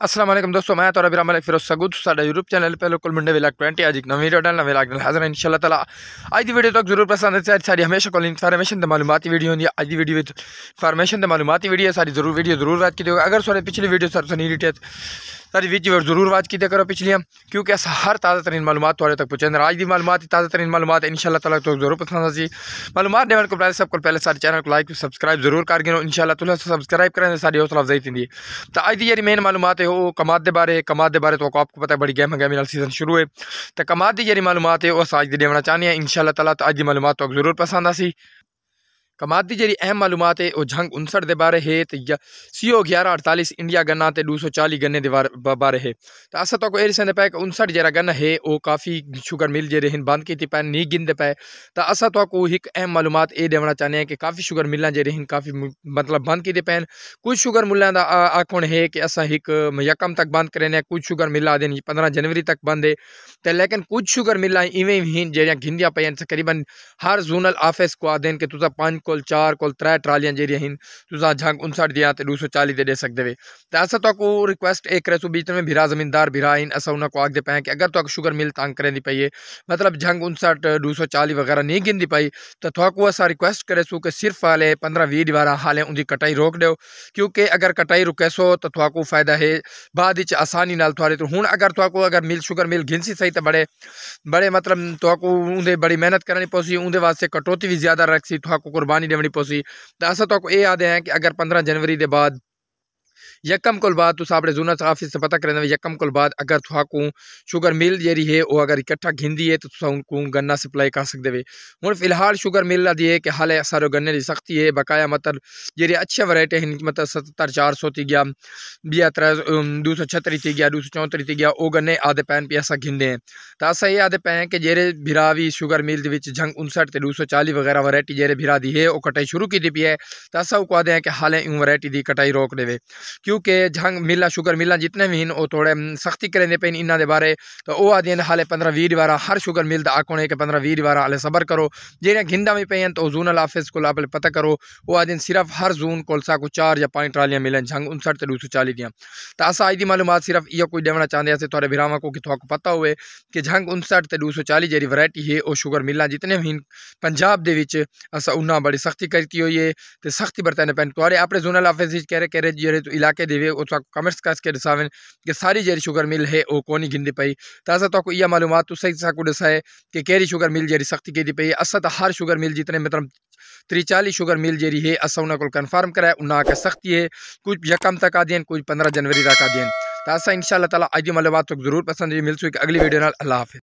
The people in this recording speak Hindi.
असलम दोस्तों मैं तो अभी मलिक फिरोज सगुद साडा यूट्यूब चैनल पे लोकल मुंडे विलाग ट्वेंटी आज एक नवी वीडियो डाल मेरा अगला हाजर है इंशाल्लाह तला आज की वीडियो तक तो जरूर पसंद है सारी हमेशा कोल इनफॉर्मेशन मालूमती वीडियो होंगी अज की वीडियो इनफॉर्मेशन मालूमती वीडियो सारी जरूर वीडियो जरूर वाच की दो अगर सारे पिछली वीडियो सर सी डिटेल सारी वीडियो जरूर वाच की करो पिछलियाँ क्योंकि अस हर ताज़ा तरीन मालूम थोड़े तक पहुँचे आज की मालूम ताज़ा तरीन मालूम इन शाला तला तो जरूर पसंद आती मालूम देने को पहले सबको पहले सारे चैनल को लाइक सब्सक्राइब जरूर कर गिनो इन शाला सब्सक्राइब करें सारी हौसला अफजाई थी तो आज की मेन मालूम है हो कमाद के बारे कमाद के बारे तो आपको पता है बड़ी गहम गहमी सीजन शुरू है तो कमाद की जी मालूमत है वह अज देना चाहते हैं इन शाला तला तो अज की मालूम तो जरूर पसंद आसी कमात की जी अहम मालूम है वह जंग उनसठ के बारे है तो या सी ओ ग्यारह अड़तालीस इंडिया गन्ना तो दो सौ चालीस गन्ने के बारे है तो अस तक अड़ी दिखाते पाए कि उनसठ जरा गन्ना है वो काफ़ी शुगर मिल जरे हैं बंद की पाए नहीं गिनते पाए तो अस तक एक अहम मालूम ये देना चाहते हैं कि काफ़ी शुगर मिलों जरे हैं काफ़ी मतलब बंद की पैन कुछ शुगर मिलों का आखण है कि अस एक यकम तक बंद करें कुछ शुगर मिला दिन पंद्रह जनवरी तक बंद है तो लेकिन कुछ शुगर मिला इवें जिंदा जरिया तकरीबन हर जोनल ऑफिस को आदि कि तुझा पाँच को चार कोल त्रै ट्रालियां जन तुम जंग उनसठ दियाँ तो दो सौ चाली दे सक दे तो अस तो रिक्वेस्ट एक करें तू बीच में भीरा जमींदार भीरा हीन असा उन्होंने को आखते पाए कि अगर तो शुगर मिल तंग करें दी है मतलब जंग उनसठ दो सौ चाली वगैरह नहीं गिनती पाई तो थोको असा रिक्वेस्ट करे सू कि सिर्फ हाले पंद्रह वीह दीवार हाले उनकी कटाई रोक दौ क्योंकि अगर कटाई रुके सो तो थोको फायदा है बाद आसानी थोड़े तो हूँ अगर थोको अगर मिल शुगर मिल गिनसी सही तो बड़े बड़े मतलब थोको उन्हें बड़ी मेहनत करनी पौसी उन्हें वास्ते कटौती भी ज्यादा रख सी थोको कुर्बानी ਨਹੀਂ ਦੇਵਣੀ ਪੋਸੀ ਤਾਂ ਅਸਾ ਤੱਕ ਇਹ ਆਦੇ ਹੈ ਕਿ ਅਗਰ 15 ਜਨਵਰੀ ਦੇ ਬਾਅਦ यकम कोल बाद तुस अपने जोनल ऑफिस से पता करें यकम कोल बाद अगर तुहाकू शुगर मिल जी है वह अगर इकट्ठा घिंदी है तो उनको गन्ना सप्लाई कर सकते वे हूँ फिलहाल शुगर मिल आदि है कि हाले सारे गन्ने की सख्ती है बकाया मतलब जी अच्छे वरायटी हैं मतलब सतर चार सौ थी गया बिया त्रै दो सौ छत्तरी थी गया दो सौ चौंतरी थी गया वह गन्ने आदि पैन भी असा घिंदे हैं तो असा ये आदे पे कि जेरे भिरा भी शुगर मिल जंग उनसठ से दो सौ चाली वगैरह वरायटी जेरे भिरा दी है वह कटाई शुरू की पी है तो अस आदे हैं कि हाले इन वरायटी की कटाई रोक देवे क्योंकि जंग मिल शुगर मिला जितने भी हैं थोड़े सख्ती करेंगे पे इन इन्होंने बारे तो वो आदि हाले पंद्रह वीर वारा हर शुगर मिल तो आखो कि पंद्रह वीर वारा हाले सबर करो जो गिंदा भी पे हैं तो जून अल आफिस को आप पता करो वो आदि सिर्फ हर जून को सा कुछ चार या पाँच ट्रालियाँ मिलन जंग उनसठ से दो सौ चाली दियाँ तो अस आई दी मालूम सिर्फ इो कोई देना चाहते हैं थोड़े बिराव को कि थोड़ा पता हो कि जंग उनसठ से दो सौ चालीस जारी वरायटी है वो शुगर मिलना जितने भी हैं पंजाब के असा उन्ना बड़ी सख्ती करती हुई है तो सख्ती बरतने पे थोड़े अपने जूनल ऑफिस कह रहे कह रहे इलाके ದೇವಿ ಉತ್ಸಾಹ ಕಮರ್ಸ್ ಕಾಸ್ಗೆ ಡಿಸಾವನ್ कि सारी जारी शुगर मिल है ओ कोनी गिनती पई ताजा तो यह मालूम तो सही साकू कि कैरी शुगर मिल जारी सख्ती गिंदी पई असा तो हर शुगर मिल जितने मतलब त्री चाली शुगर मिल जारी है असा उन्होंने को कन्फर्म कराए उन्होंने सख्ती है कुछ यकम तक आ दिन कुछ पंद्रह जनवरी तक आ दिन तो असा इन शाला तला अज मालूम जरूर पसंद मिलसू एक अगली वीडियो अल्लाह हाफिज़